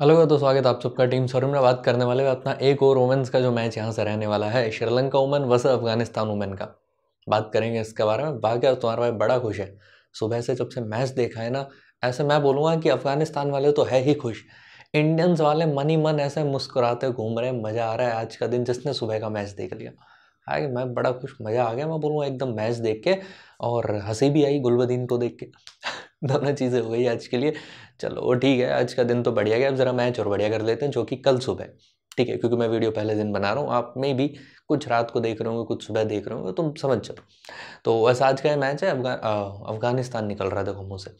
hello तो स्वागत आप सबका टीम शोरूम में बात करने वाले हैं अपना एक और वुमेंस का जो मैच यहाँ से रहने वाला है श्रीलंका वुमेन वस अफगानिस्तान वुमेन का बात करेंगे इसके बारे में बाकी तुम्हारा भाई बड़ा खुश है सुबह से जब से मैच देखा है ना ऐसे मैं बोलूँगा कि अफगानिस्तान वाले तो है ही खुश इंडियंस वाले मन ही मन ऐसे मुस्कुराते घूम रहे मज़ा आ रहा है आज का दिन जिसने सुबह का मैच देख लिया है हाँ मैं बड़ा खुश मज़ा आ गया मैं बोलूँगा एकदम मैच देख के और हंसी भी आई गुलबदीन को देख के दोनों चीज़ें हो गई आज के लिए चलो वो ठीक है आज का दिन तो बढ़िया गया अब ज़रा मैच और बढ़िया कर लेते हैं जो कि कल सुबह ठीक है क्योंकि मैं वीडियो पहले दिन बना रहा हूँ आप में भी कुछ रात को देख रहे होंगे कुछ सुबह देख रहे होंगे तुम तो समझ चलो तो बस आज का मैच है अफगान अफगानिस्तान निकल रहा था घूमू से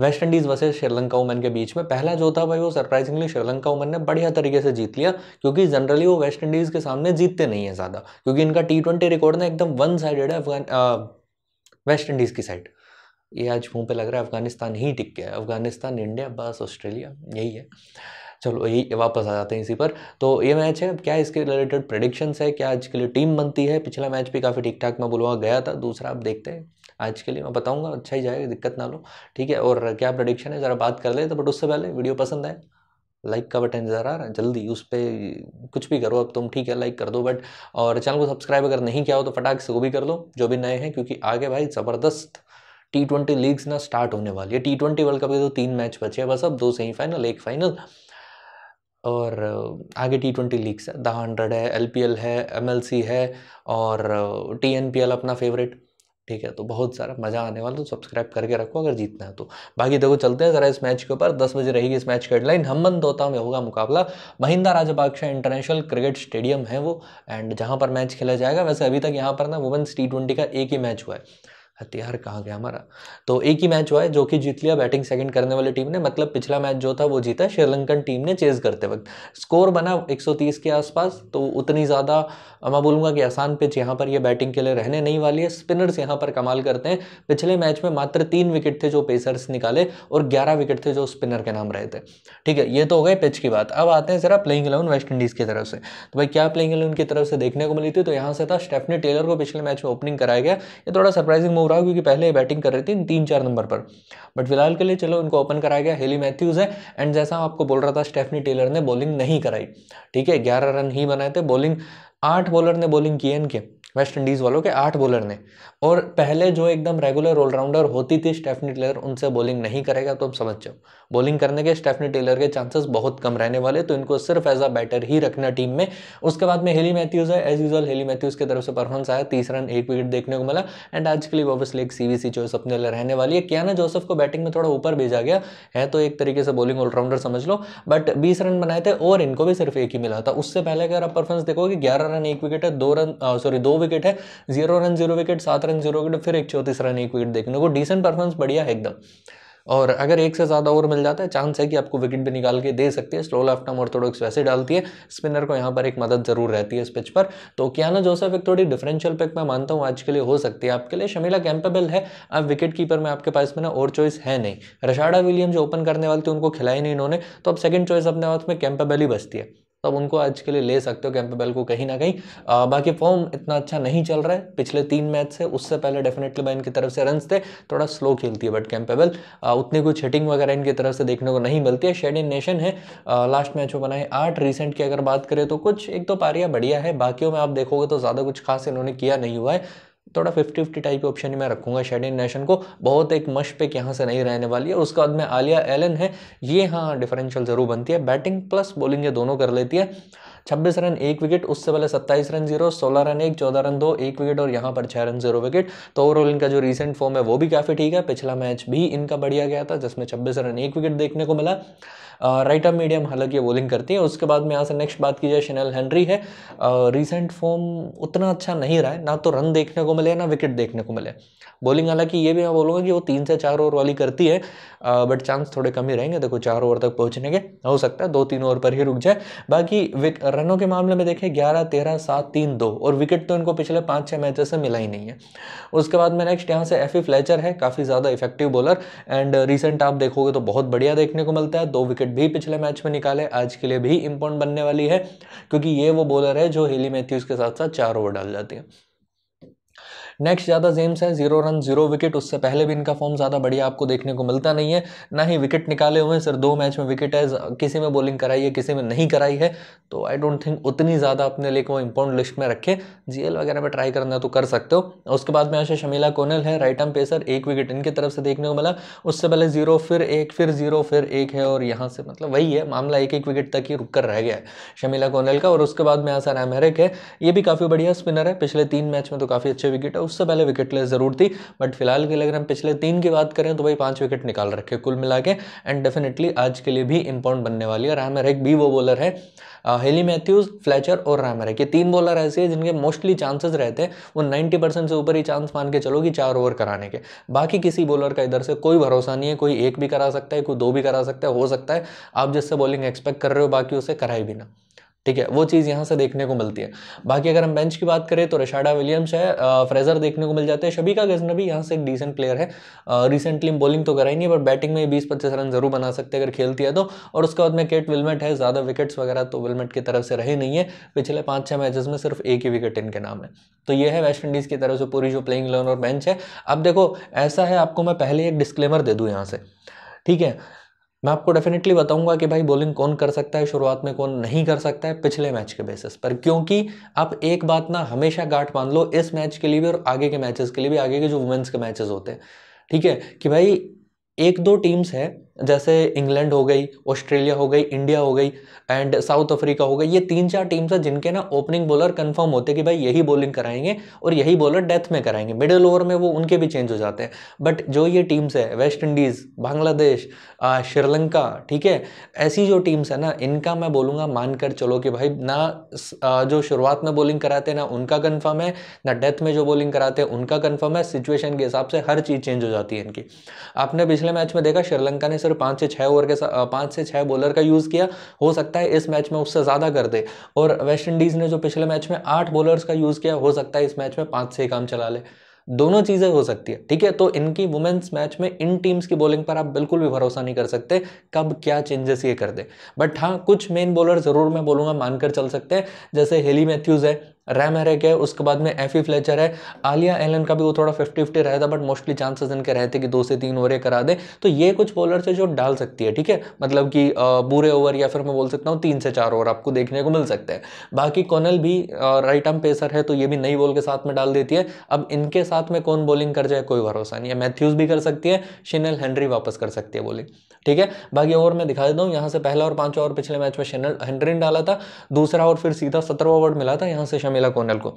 West Indies versus Sri Lanka woman के बीच में पहला जो था भाई वो सरप्राइजिंगली श्रीलंका वुमन ने बढ़िया तरीके से जीत लिया क्योंकि जनरली वो वेस्ट इंडीज़ के सामने जीतते नहीं है ज़्यादा क्योंकि इनका टी ट्वेंटी रिकॉर्ड ना एकदम वन साइडेड है अफगान वेस्ट इंडीज़ की साइड ये आज मुंह पे लग रहा है अफगानिस्तान ही टिक गया है अफगानिस्तान इंडिया बस ऑस्ट्रेलिया यही है चलो यही वापस आ जाते हैं इसी पर तो ये मैच है क्या इसके रिलेटेड प्रडिक्शंस है क्या आज के लिए टीम बनती है पिछला मैच भी काफ़ी ठीक ठाक मैं बुलवा गया था दूसरा आप देखते हैं आज के लिए मैं बताऊंगा अच्छा ही जाएगा दिक्कत ना लो ठीक है और क्या प्रडिक्शन है ज़रा बात कर लेते तो बट उससे पहले वीडियो पसंद आए लाइक का बटन ज़रा आ रहा है जल्दी उस पर कुछ भी करो अब तुम ठीक है लाइक कर दो बट और चैनल को सब्सक्राइब अगर नहीं किया हो तो फटाक से वो भी कर दो जो भी नए हैं क्योंकि आगे भाई ज़बरदस्त टी ट्वेंटी लीग्स ना स्टार्ट होने वाली है टी ट्वेंटी वर्ल्ड कप के तो तीन मैच बचे हैं बस अब दो सेमीफाइनल एक फाइनल और आगे टी ट्वेंटी लीग्स है द हंड्रेड है एल पी एल है एम एल सी है और टी एन पी एल अपना फेवरेट ठीक है तो बहुत सारा मज़ा आने वाला तो सब्सक्राइब करके रखो अगर जीतना है तो बाकी देखो चलते हैं ज़रा इस मैच के ऊपर दस बजे रहेगी इस मैच की हेडलाइन हम्बन दोता में होगा मुकाबला Mahinda Rajapaksa international cricket stadium है वो एंड जहाँ पर मैच खेला जाएगा वैसे अभी तक यहाँ पर ना वुमेंस टी ट्वेंटी का एक ही मैच हुआ है हथियार कहाँ गया हमारा तो एक ही मैच हुआ है जो कि जीत लिया बैटिंग सेकंड करने वाली टीम ने मतलब पिछला मैच जो था वो जीता श्रीलंकन टीम ने चेज करते वक्त स्कोर बना 130 के आसपास तो उतनी ज़्यादा मैं बोलूँगा कि आसान पिच यहाँ पर ये यह बैटिंग के लिए रहने नहीं वाली है स्पिनर्स यहाँ पर कमाल करते हैं पिछले मैच में मात्र तीन विकेट थे जो पेसर्स निकाले और ग्यारह विकेट थे जो स्पिनर के नाम रहे थे ठीक है ये तो हो गए पिच की बात अब आते हैं ज़रा प्लेइंग इलेवन वेस्ट इंडीज़ की तरफ से तो भाई क्या प्लेइंग इलेवन की तरफ से देखने को मिली थी तो यहाँ से था स्टेफनी टेलर को पिछले मैच में ओपनिंग कराया गया ये थोड़ा सरप्राइजिंग मूव हो रहा है क्योंकि पहले बैटिंग कर रहे थे तीन चार नंबर पर बट फिलहाल के लिए चलो इनको ओपन कराया गया हेली मैथ्यूज़ है एंड जैसा आपको बोल रहा था स्टेफनी टेलर ने बॉलिंग नहीं कराई ठीक है ग्यारह रन ही बनाए थे बॉलिंग आठ बॉलर ने बॉलिंग किए इनके वेस्ट इंडीज़ वालों के आठ बॉलर ने और पहले जो एकदम रेगुलर ऑलराउंडर होती थी स्टेफनी टेलर उनसे बॉलिंग नहीं करेगा तो अब समझ जाओ बॉलिंग करने के स्टेफनी टेलर के चांसेस बहुत कम रहने वाले तो इनको सिर्फ एज अ बैटर ही रखना टीम में उसके बाद में हेली मैथ्यूज़ है एज यूजल हेली मैथ्यूज़ की तरफ से परफॉर्मेंस आया तीस रन एक विकेट देखने को मिला एंड आज के लिए ऑब्वियसली एक सी चॉइस अपने लिए रहने वाली है ना जोसेफ को बैटिंग में थोड़ा ऊपर भेजा गया है तो एक तरीके से बॉलिंग ऑलराउंडर समझ लो बट बीस रन बनाए थे और इनको भी सिर्फ एक ही मिला था उससे पहले अगर आप परफॉर्मेंस देखोगे ग्यारह रन एक विकेट है दो रन सॉरी दो विकेट है जीरो रन जीरो विकेट सात रन जीरो विकेट फिर एक चौतीस रन एक विकेट देखने को डिसेंट परफॉर्मेंस बढ़िया है एकदम और अगर एक से ज़्यादा ओवर मिल जाता है चांस है कि आपको विकेट भी निकाल के दे सकती है स्लो लेफ्ट आर्म ऑर्थोडॉक्स वैसे डालती है स्पिनर को यहाँ पर एक मदद जरूर रहती है इस पिच पर तो कियाना जोसेफ एक थोड़ी डिफरेंशियल पिक मैं मानता हूँ आज के लिए हो सकती है आपके लिए शमीला कैंपेबल है अब विकेट कीपर में आपके पास में और चॉइस है नहीं रशाडा विलियम जो ओपन करने वाले थे उनको खिलाई नहीं इन्होंने तो अब सेकेंड चॉइस अपने हाथ में कैंपेबल ही बचती है तो उनको आज के लिए ले सकते हो कैंपबेल को कहीं ना कहीं आ, बाकी फॉर्म इतना अच्छा नहीं चल रहा है पिछले तीन मैच से उससे पहले डेफिनेटली मैं इनकी तरफ से रन थे थोड़ा स्लो खेलती है बट कैंपेबल उतनी कुछ हिटिंग वगैरह इनकी तरफ से देखने को नहीं मिलती है इन नेशन है लास्ट मैच वो बनाए आठ रिसेंट की अगर बात करें तो कुछ एक तो पारियाँ बढ़िया है बाकियों में आप देखोगे तो ज़्यादा कुछ खास इन्होंने किया नहीं हुआ है थोड़ा फिफ्टी फिफ्टी टाइप के ऑप्शन में रखूंगा शेडिन नेशन को बहुत एक मश पे यहाँ से नहीं रहने वाली है उसके बाद में आलिया एलन है ये हाँ डिफरेंशियल ज़रूर बनती है बैटिंग प्लस बॉलिंग ये दोनों कर लेती है छब्बीस रन एक विकेट उससे पहले सत्ताईस रन जीरो सोलह रन एक चौदह रन दो एक विकेट और यहाँ पर छः रन जीरो विकेट तो ओवरऑल इनका जो रीसेंट फॉर्म है वो भी काफ़ी ठीक है पिछला मैच भी इनका बढ़िया गया था जिसमें छब्बीस रन एक विकेट देखने को मिला राइट अप मीडियम हालांकि बॉलिंग करती है उसके बाद में यहाँ से नेक्स्ट बात की जाए शनल हेनरी है रिसेंट फॉर्म उतना अच्छा नहीं रहा है ना तो रन देखने को मिले ना विकेट देखने को मिले बॉलिंग हालांकि ये भी मैं बोलूँगा कि वो तीन से चार ओवर वाली करती है बट चांस थोड़े कम ही रहेंगे देखो चार ओवर तक पहुँचने के हो सकता है दो तीन ओवर पर ही रुक जाए बाकी रनों के मामले में देखें ग्यारह तेरह सात तीन दो और विकेट तो इनको पिछले पाँच छः मैचेस से मिला ही नहीं है उसके बाद में नेक्स्ट यहाँ से एफी फ्लैचर है काफ़ी ज़्यादा इफेक्टिव बॉलर एंड रिसेंट आप देखोगे तो बहुत बढ़िया देखने को मिलता है दो विकेट विकेट भी पिछले मैच में निकाले आज के लिए भी इम्पोर्टेंट बनने वाली है क्योंकि ये वो बॉलर है जो हेली मैथ्यूज़ के साथ साथ चार ओवर डाल जाती है नेक्स्ट ज़्यादा जेम्स है जीरो रन जीरो विकेट उससे पहले भी इनका फॉर्म ज़्यादा बढ़िया आपको देखने को मिलता नहीं है ना ही विकेट निकाले हुए हैं सिर्फ दो मैच में विकेट है किसी में बॉलिंग कराई है किसी में नहीं कराई है तो आई डोंट थिंक उतनी ज़्यादा अपने लिए वो इंपॉर्टेंट लिस्ट में रखे जीएल वगैरह में ट्राई करना तो कर सकते हो उसके बाद में आशा शमीला कोनल है राइट आर्म पेसर एक विकेट इनकी तरफ से देखने को मिला उससे पहले जीरो फिर एक फिर जीरो फिर एक है और यहाँ से मतलब वही है मामला एक एक विकेट तक ही रुक कर रह गया है शमीला कोनल का और उसके बाद में यहाँ सर है ये भी काफ़ी बढ़िया स्पिनर है पिछले तीन मैच में तो काफ़ी अच्छे विकेट है उससे पहले विकेट लेस ज़रूर थी बट फिलहाल के लिए अगर हम पिछले तीन की बात करें तो भाई पांच विकेट निकाल रखे कुल मिला के एंड डेफिनेटली आज के लिए भी इम्पॉर्टेंट बनने वाली है रामरेक भी वो बॉलर है हेली मैथ्यूज़ फ्लैचर और रामरेक ये तीन बॉलर ऐसे हैं जिनके मोस्टली चांसेस रहते हैं वो नाइन्टी परसेंट से ऊपर ही चांस मान के चलो कि चार ओवर कराने के बाकी किसी बॉलर का इधर से कोई भरोसा नहीं है कोई एक भी करा सकता है कोई दो भी करा सकता है हो सकता है आप जिससे बॉलिंग एक्सपेक्ट कर रहे हो बाकी उसे कराए भी ना ठीक है वो चीज़ यहाँ से देखने को मिलती है बाकी अगर हम बेंच की बात करें तो रशाडा विलियम्स है फ्रेजर देखने को मिल जाते हैं शबीका गजनबी यहाँ से एक डिसेंट प्लेयर है रिसेंटली बॉलिंग तो कराई नहीं है पर बैटिंग में बीस पच्चीस रन जरूर बना सकते हैं अगर खेलती है तो और उसके बाद में केट विलमेट है ज़्यादा विकेट्स वगैरह तो विलमेट की तरफ से रहे नहीं है पिछले पाँच छः मैचेस में सिर्फ एक ही विकेट इनके नाम है तो ये है वेस्ट इंडीज़ की तरफ से पूरी जो प्लेइंग इलेवन और बेंच है अब देखो ऐसा है आपको मैं पहले एक डिस्क्लेमर दे दूँ यहाँ से ठीक है मैं आपको डेफिनेटली बताऊंगा कि भाई बॉलिंग कौन कर सकता है शुरुआत में कौन नहीं कर सकता है पिछले मैच के बेसिस पर क्योंकि आप एक बात ना हमेशा गांठ बांध लो इस मैच के लिए भी और आगे के मैचेस के लिए भी आगे के जो वुमेंस के मैचेस होते हैं ठीक है कि भाई एक दो टीम्स है जैसे इंग्लैंड हो गई ऑस्ट्रेलिया हो गई इंडिया हो गई एंड साउथ अफ्रीका हो गई ये तीन चार टीम्स हैं जिनके ना ओपनिंग बॉलर कंफर्म होते हैं कि भाई यही बॉलिंग कराएंगे और यही बॉलर डेथ में कराएंगे मिडिल ओवर में वो उनके भी चेंज हो जाते हैं बट जो ये टीम्स है वेस्ट इंडीज़ बांग्लादेश श्रीलंका ठीक है ऐसी जो टीम्स है ना इनका मैं बोलूँगा मानकर चलो कि भाई ना जो शुरुआत में बॉलिंग कराते हैं ना उनका कन्फर्म है ना डेथ में जो बॉलिंग कराते हैं उनका कन्फर्म है सिचुएशन के हिसाब से हर चीज़ चेंज हो जाती है इनकी आपने पिछले मैच में देखा श्रीलंका ने सिर्फ पाँच से छः ओवर के पाँच से छः बॉलर का यूज़ किया हो सकता है इस मैच में उससे ज़्यादा कर दे और वेस्ट इंडीज़ ने जो पिछले मैच में आठ बॉलर्स का यूज़ किया हो सकता है इस मैच में पाँच से ही काम चला ले दोनों चीज़ें हो सकती है ठीक है तो इनकी वुमेन्स मैच में इन टीम्स की बॉलिंग पर आप बिल्कुल भी भरोसा नहीं कर सकते कब क्या चेंजेस ये कर दे बट हाँ कुछ मेन बॉलर ज़रूर मैं बोलूँगा मानकर चल सकते हैं जैसे हेली मैथ्यूज़ है रैम हैरेक है उसके बाद में एफी फ्लेचर है आलिया एलन का भी वो थोड़ा फिफ्टी फिफ्टी रहता बट मोस्टली चांसेस इनके रहते कि दो से तीन ओवरें करा दे तो ये कुछ बॉलर्स है जो डाल सकती है ठीक है मतलब कि बुरे ओवर या फिर मैं बोल सकता हूँ तीन से चार ओवर आपको देखने को मिल सकते हैं बाकी कोनल भी राइट आर्म पेसर है तो ये भी नई बॉल के साथ में डाल देती है अब इनके साथ में कौन बॉलिंग कर जाए कोई भरोसा नहीं है मैथ्यूज़ भी कर सकती है शिनल हेनरी वापस कर सकती है बॉलिंग ठीक है बाकी ओवर मैं दिखा देता हूँ यहाँ से पहला और पांचवा ओवर पिछले मैच में शेनल डाला था दूसरा और फिर सीधा सत्रहवा ओवर मिला था यहाँ से शमिला कोनल को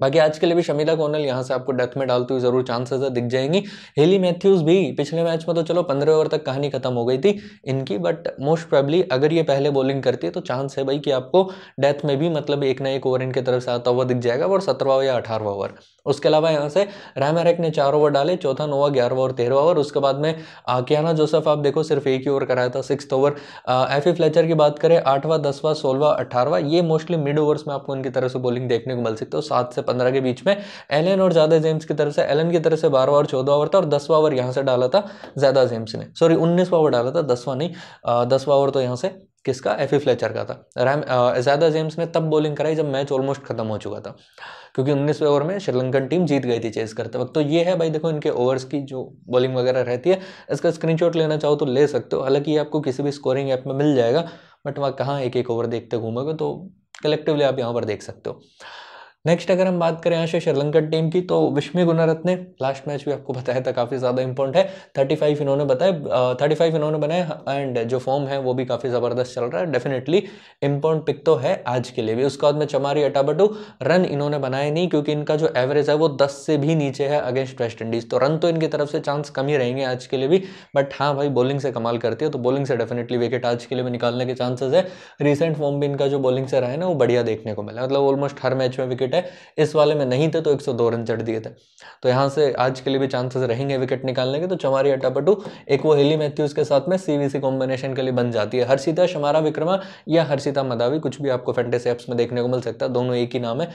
बाकी आज के लिए भी शमीला कोनल यहाँ से आपको डेथ में डालती हुई जरूर चांसेस है दिख जाएंगी हेली मैथ्यूज भी पिछले मैच में तो चलो पंद्रह ओवर तक कहानी खत्म हो गई थी इनकी बट मोस्ट प्रॉबली अगर ये पहले बॉलिंग करती है तो चांस है भाई कि आपको डेथ में भी मतलब एक ना एक ओवर इनके तरफ से आता हुआ दिख जाएगा और सत्रहवा या अठारवा ओवर उसके अलावा यहाँ से रैमेरेक ने चार ओवर डाले चौथा नोवा ग्यारहवा और तेरह ओवर उसके बाद में आकियाना जोसफ आप देखो सिर्फ एक ही ओवर कराया था six over Afy Fletcher की बात करें आठवा दसवा सोलवा अठारवा ये मोस्टली मिड ओवर्स में आपको इनकी तरफ से बॉलिंग देखने को मिल सकती है सात से पंद्रह के बीच में एलन और ज़्यादा जेम्स की तरफ से एलन की तरफ से बारह ओवर चौदह ओवर था और दसवा ओवर यहाँ से डाला था ज़्यादा जेम्स ने सॉरी उन्नीसवा ओवर डाला था दसवा नहीं दसवा ओवर तो यहाँ से किसका एफी फ्लेचर का था रैम ज़्यादा जेम्स ने तब बॉलिंग कराई जब मैच ऑलमोस्ट खत्म हो चुका था क्योंकि उन्नीसवें ओवर में श्रीलंकन टीम जीत गई थी चेस करते वक्त तो ये है भाई देखो इनके ओवर्स की जो बॉलिंग वगैरह रहती है इसका स्क्रीनशॉट लेना चाहो तो ले सकते हो हालांकि ये आपको किसी भी स्कोरिंग ऐप में मिल जाएगा बट वहाँ कहाँ एक एक ओवर देखते घूमोगे तो कलेक्टिवली आप यहाँ पर देख सकते हो नेक्स्ट अगर हम बात करें यहाँ से श्रीलंकन टीम की तो विस्मय गुनारत ने लास्ट मैच भी आपको बताया था काफ़ी ज़्यादा इंपॉर्टेंट है थर्टी फाइव इन्होंने बताया थर्टी फाइव इन्होंने बनाया एंड जो फॉर्म है वो भी काफ़ी ज़बरदस्त चल रहा है डेफिनेटली इंपॉर्टेंट पिक तो है आज के लिए भी उसके बाद में चमारी अटाबटू रन इन्होंने बनाए नहीं क्योंकि इनका जो एवरेज है वो दस से भी नीचे है अगेंस्ट वेस्ट इंडीज़ तो रन तो इनकी तरफ से चांस कम ही रहेंगे आज के लिए भी बट हाँ भाई बॉलिंग से कमाल करती है तो बॉलिंग से डेफिनेटली विकेट आज के लिए भी निकालने के चांसेस है रिसेंट फॉर्म भी इनका जो बॉलिंग से रहा है ना वो बढ़िया देखने को मिला मतलब ऑलमोस्ट हर मैच में विकेट विकेट है इस वाले में नहीं थे तो 102 रन चढ़ दिए थे तो यहाँ से आज के लिए भी चांसेस रहेंगे विकेट निकालने के तो चमारी अटापटू एक वो हेली मैथ्यूज के साथ में सी कॉम्बिनेशन के लिए बन जाती है हर्षिता शमारा विक्रमा या हर्षिता मदावी कुछ भी आपको फेंटेस एप्स में देखने को मिल सकता है दोनों एक ही नाम है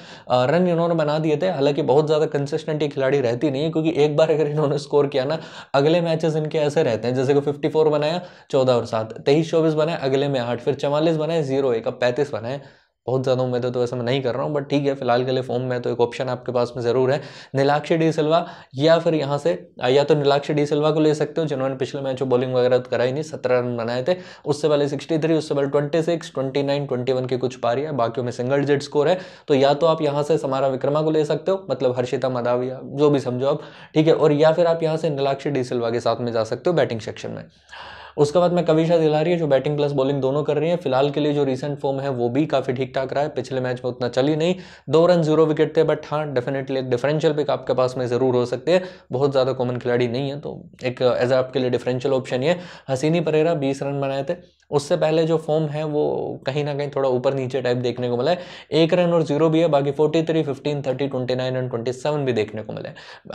रन इन्होंने बना दिए थे हालांकि बहुत ज़्यादा कंसिस्टेंट ये खिलाड़ी रहती नहीं है क्योंकि एक बार अगर इन्होंने स्कोर किया ना अगले मैचेस इनके ऐसे रहते हैं जैसे कि 54 बनाया 14 और 7 तेईस चौबीस बनाए अगले में आठ फिर चवालीस बनाए जीरो एक अब पैंतीस बनाए बहुत ज़्यादा उम्मीद है तो वैसे मैं नहीं कर रहा हूँ बट ठीक है फिलहाल के लिए फॉर्म में तो एक ऑप्शन आपके पास में ज़रूर है नीलाक्षी डी सिल्वा या फिर यहाँ से या तो नीलाक्षी डी सिल्वा को ले सकते हो जिन्होंने पिछले मैच में बॉलिंग वगैरह तो कराई नहीं सत्रह रन बनाए थे उससे पहले सिक्सटी थ्री उससे पहले twenty six twenty nine twenty one की कुछ पारी है बाकी में सिंगल डिजिट स्कोर है तो या तो आप यहाँ से समारा विक्रमा को ले सकते हो मतलब हर्षिता मदाविया जो भी समझो आप ठीक है और या फिर आप यहाँ से नीलाक्षी डी सिल्वा के साथ में जा सकते हो बैटिंग सेक्शन में उसके बाद में कविशा दिलारी जो बैटिंग प्लस बॉलिंग दोनों कर रही है फिलहाल के लिए जो रिसेंट फॉर्म है वो भी काफ़ी ठीक ठाक रहा है पिछले मैच में उतना चली नहीं दो रन जीरो विकेट थे बट हाँ डेफिनेटली एक डिफरेंशियल पिक आपके पास में ज़रूर हो सकते हैं बहुत ज़्यादा कॉमन खिलाड़ी नहीं है तो एक एज आपके लिए डिफरेंशियल ऑप्शन है हसीनी परेरा बीस रन बनाए थे उससे पहले जो फॉर्म है वो कहीं ना कहीं थोड़ा ऊपर नीचे टाइप देखने को मिला है एक रन और जीरो भी है बाकी forty three fifteen thirty twenty nine and twenty seven भी देखने को मिला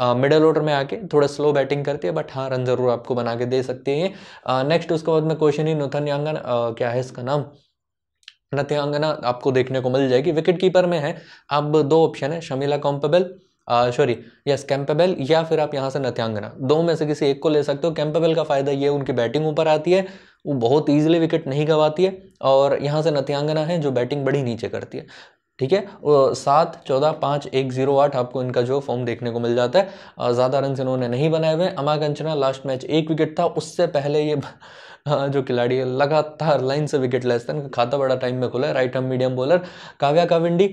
है मिडल ऑर्डर में आके थोड़ा स्लो बैटिंग करती है बट हाँ रन ज़रूर आपको बना के दे सकती है नेक्स्ट उसके बाद में क्वेश्चन ही नूथन क्या है इसका नाम नथियांगना आपको देखने को मिल जाएगी विकेट कीपर में है अब दो ऑप्शन है Shamilia Campbelle sorry yes Campbelle या फिर आप यहाँ से नथियांगना दो में से किसी एक को ले सकते हो कैंपेबल का फ़ायदा ये उनकी बैटिंग ऊपर आती है वो बहुत ईजिली विकेट नहीं गवाती है और यहाँ से नथियांगना है जो बैटिंग बड़ी नीचे करती है ठीक है सात चौदह पाँच एक जीरो आठ आपको इनका जो फॉर्म देखने को मिल जाता है ज़्यादा रन इन्होंने नहीं बनाए हुए अमा कंचना लास्ट मैच एक विकेट था उससे पहले ये हाँ, जो खिलाड़ी है लगातार लाइन से विकेट लेस दैन खाता बड़ा टाइम में खुला है right arm medium bowler Kavya Kavindi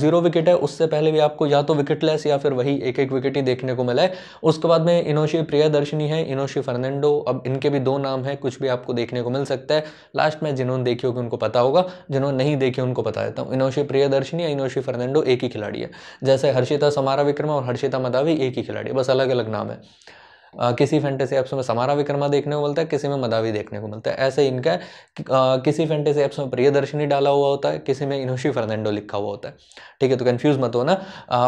zero wicket है उससे पहले भी आपको या तो विकेट लेस या फिर वही एक एक विकेट ही देखने को मिला है उसके बाद में इनोशी प्रियदर्शनी है इनोशी फर्नैंडो अब इनके भी दो नाम हैं कुछ भी आपको देखने को मिल सकता है लास्ट में जिन्होंने देखी होगी उनको पता होगा जिन्होंने नहीं देखी उनको बता देता हूँ इनोशी प्रियदर्शनी या इनोशी फर्नैंडो एक ही खिलाड़ी है जैसे हर्षिता समारा विक्रमा और हर्षिता मदावी एक ही खिलाड़ी बस अलग अलग नाम है किसी फैंटेसी एप्स में समारा विक्रमा देखने को मिलता है किसी में मदावी देखने को मिलता है ऐसे ही इनका किसी फैंटेसी एप्स में प्रियदर्शनी डाला हुआ होता है किसी में इनोशी फर्नैंडो लिखा हुआ होता है ठीक है तो कन्फ्यूज़ मत होना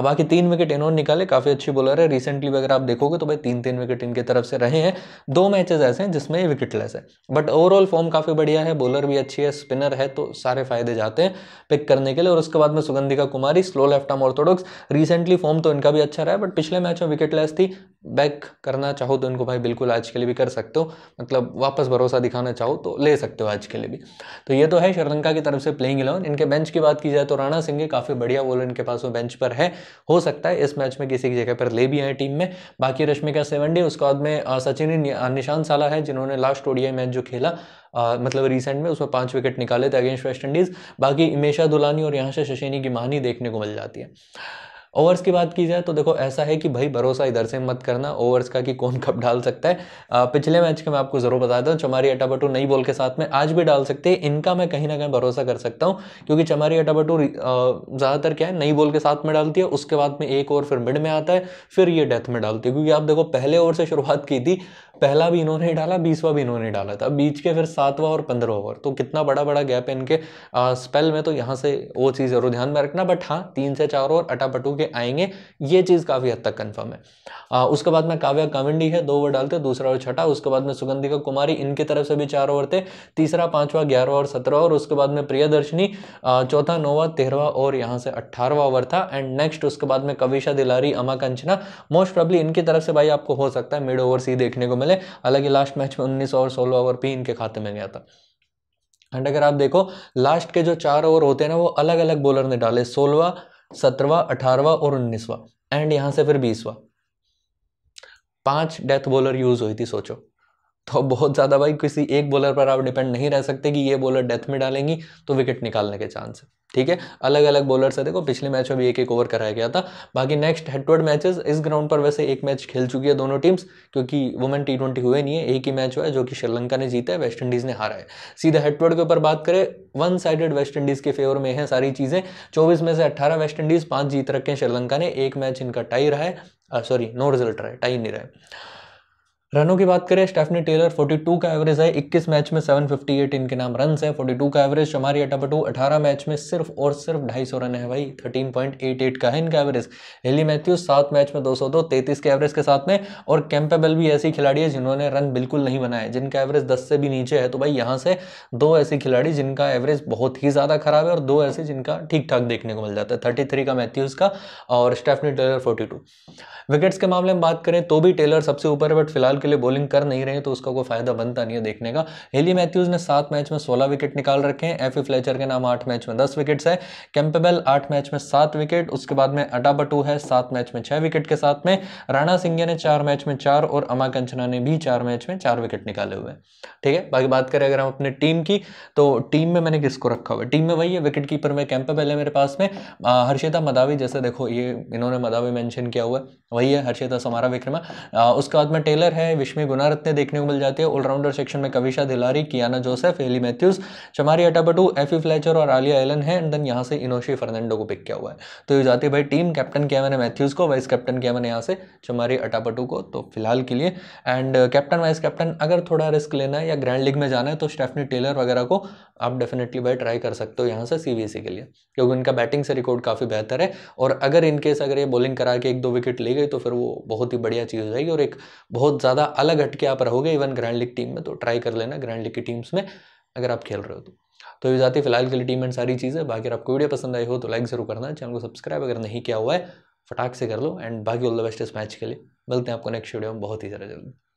बाकी तीन विकेट इन्होंने निकाले काफ़ी अच्छी बॉलर है रिसेंटली अगर आप देखोगे तो भाई तीन तीन विकेट इनके तरफ से रहे हैं दो मैचेस ऐसे हैं जिसमें विकेटलेस है बट ओवरऑल फॉर्म काफ़ी बढ़िया है बॉलर भी अच्छी है स्पिनर है तो सारे फायदे जाते हैं पिक करने के लिए और उसके बाद में Sugandika Kumari slow left arm orthodox recently form तो इनका भी अच्छा रहा है बट पिछले मैच में विकेटलेस थी बैक करना चाहो तो इनको भाई बिल्कुल आज के लिए भी कर सकते हो मतलब वापस भरोसा दिखाना चाहो तो ले सकते हो आज के लिए भी तो ये तो है श्रीलंका की तरफ से प्लेइंग इलेवन इनके बेंच की बात की जाए तो राणा सिंह काफ़ी बढ़िया बोलर इनके पास वो बेंच पर है हो सकता है इस मैच में किसी की जगह पर ले भी आए टीम में बाकी रश्मिका सेवनडे उसके बाद में सचिन निशान साला है जिन्होंने लास्ट ओडिया मैच जो खेला आ, मतलब रिसेंट में उसमें पांच विकेट निकाले थे अगेंस्ट वेस्ट इंडीज़ बाकी इमेशा दुलानी और यहाँ से शशेनी की मानी देखने को मिल जाती है ओवर्स की बात की जाए तो देखो ऐसा है कि भाई भरोसा इधर से मत करना ओवर्स का कि कौन कब डाल सकता है आ, पिछले मैच का मैं आपको ज़रूर बता दूं चमारी अटाबटू नई बॉल के साथ में आज भी डाल सकते हैं इनका मैं कहीं ना कहीं भरोसा कर सकता हूँ क्योंकि चमारी अटाबटू ज़्यादातर क्या है नई बॉल के साथ में डालती है उसके बाद में एक ओवर फिर मिड में आता है फिर ये डेथ में डालती है क्योंकि आप देखो पहले ओवर से शुरुआत की थी पहला भी इन्होंने डाला बीसवा भी इन्होंने डाला था बीच के फिर सातवा और पंद्रह ओवर तो कितना बड़ा बड़ा गैप है इनके आ, स्पेल में तो यहाँ से वो चीज़ जरूर ध्यान में रखना बट हाँ तीन से चार ओवर अटापटू के आएंगे ये चीज़ काफ़ी हद तक कन्फर्म है आ, उसके बाद में काव्या कामिंडी है दो ओवर डालते दूसरा ओवर छठा उसके बाद में सुगंधिका कुमारी इनकी तरफ से भी चार ओवर थे तीसरा पाँचवा ग्यारह और सत्रह और उसके बाद में प्रियदर्शनी चौथा नौवा तेरहवा और यहाँ से अट्ठारहवा ओवर था एंड नेक्स्ट उसके बाद में कविशा दिलारी अमा कंचना मोस्ट प्रॉब्ली इनकी तरफ से भाई आपको हो सकता है मिड ओवर सी देखने को मिले वाले हालांकि लास्ट मैच में उन्नीस ओवर सोलह ओवर भी इनके खाते में गया था एंड अगर आप देखो लास्ट के जो चार ओवर होते हैं ना वो अलग अलग बॉलर ने डाले सोलवा सत्रवा अठारवा और उन्नीसवा एंड यहां से फिर बीसवा पांच डेथ बॉलर यूज हुई थी सोचो तो बहुत ज़्यादा भाई किसी एक बॉलर पर आप डिपेंड नहीं रह सकते कि ये बॉलर डेथ में डालेंगी तो विकेट निकालने के चांस है ठीक है अलग अलग बॉलर से देखो पिछले मैच में भी एक एक ओवर कराया गया था बाकी next head to head matches इस ग्राउंड पर वैसे एक मैच खेल चुकी है दोनों टीम्स क्योंकि वुमेन टी ट्वेंटी हुए नहीं है एक ही मैच हुआ है जो कि श्रीलंका ने जीता है वेस्ट इंडीज़ ने हारा है सीधा हेड टू के ऊपर बात करें वन साइडेड वेस्ट इंडीज़ के फेवर में है सारी चीज़ें चौबीस में से अट्ठारह वेस्ट इंडीज़ पांच जीत रखे हैं श्रीलंका ने एक मैच इनका टाई रहा है सॉरी नो रिजल्ट रहा है टाई नहीं रहा है रनों की बात करें स्टेफनी टेलर 42 का एवरेज है 21 मैच में 758 इनके नाम रन है 42 का एवरेज शमारी अटापटू 18 मैच में सिर्फ और सिर्फ 250 रन है भाई 13.88 का है इनका एवरेज हेली मैथ्यू सात मैच में 202 33 के एवरेज के साथ में और कैंपेबल भी ऐसी खिलाड़ी है जिन्होंने रन बिल्कुल नहीं बनाए जिनका एवरेज दस से भी नीचे है तो भाई यहाँ से दो ऐसे खिलाड़ी जिनका एवरेज बहुत ही ज़्यादा खराब है और दो ऐसे जिनका ठीक ठाक देखने को मिल जाता है थर्टी का मैथ्यूज़ का और स्टेफनी टेलर फोर्टी विकेट्स के मामले में बात करें तो भी टेलर सबसे ऊपर है बट फिलहाल के लिए बॉलिंग कर नहीं रहे तो उसका कोई फायदा बनता नहीं है देखने का हेली मैथ्यूज ने सात मैच में सोलह विकेट निकाल रखे हैं एफ फ्लेचर के नाम आठ मैच में दस विकेट्स है कैंपेबल आठ मैच में सात विकेट उसके बाद में अटाबटू है सात मैच में छह विकेट के साथ में राणा सिंघिया ने चार मैच में चार और अमा कंचना ने भी चार मैच में चार विकेट निकाले हुए हैं ठीक है बाकी बात करें अगर हम अपने टीम की तो टीम में मैंने किसको रखा हुआ है टीम में वही है विकेट कीपर में कैंपेबल है मेरे पास में हर्षिता मदावी जैसे देखो ये इन्होंने मदावी मैंशन किया हुआ है वही है हर्षिता समारा विक्रमा उसके बाद में टेलर है हैं विश्मी गुनारत्ने देखने को मिल जाती है ऑलराउंडर सेक्शन में Kavisha Dilhari Qiana Joseph Hayley Matthews Chamari Athapaththu Afy Fletcher और आलिया एलन है एंड देन यहाँ से इनोशी फर्नांडो को पिक किया हुआ है तो ये जाती है भाई टीम कैप्टन किया मैंने मैथ्यूज़ को वाइस कैप्टन किया मैंने यहाँ से चमारी अटापटू को तो फिलहाल के लिए एंड कैप्टन वाइस कैप्टन अगर थोड़ा रिस्क लेना है या ग्रैंड लीग में जाना है तो स्टेफनी टेलर वगैरह को आप डेफिनेटली भाई ट्राई कर सकते हो यहाँ से सीबीएसई के लिए क्योंकि उनका बैटिंग से रिकॉर्ड काफ़ी बेहतर है और अगर इनकेस अगर ये बॉलिंग करा के एक दो विकेट ले गई तो फिर वो बहुत ही बढ़िया चीज़ हो जाएगी और एक बहुत ज़्यादा अलग हटके आप रहोगे इवन ग्रैंड लीग टीम में तो ट्राई कर लेना ग्रैंड लीग की टीम्स में अगर आप खेल रहे हो तो तो ये जाती फिलहाल के लिए टीम एंड सारी चीज़ें बाकी आपको वीडियो पसंद आई हो तो लाइक जरूर करना चैनल को सब्सक्राइब अगर नहीं किया हुआ है फटाक से कर लो एंड बाकी ऑल द बेस्ट इस मैच के लिए मिलते हैं आपको नेक्स्ट वीडियो में बहुत ही ज़्यादा जल्दी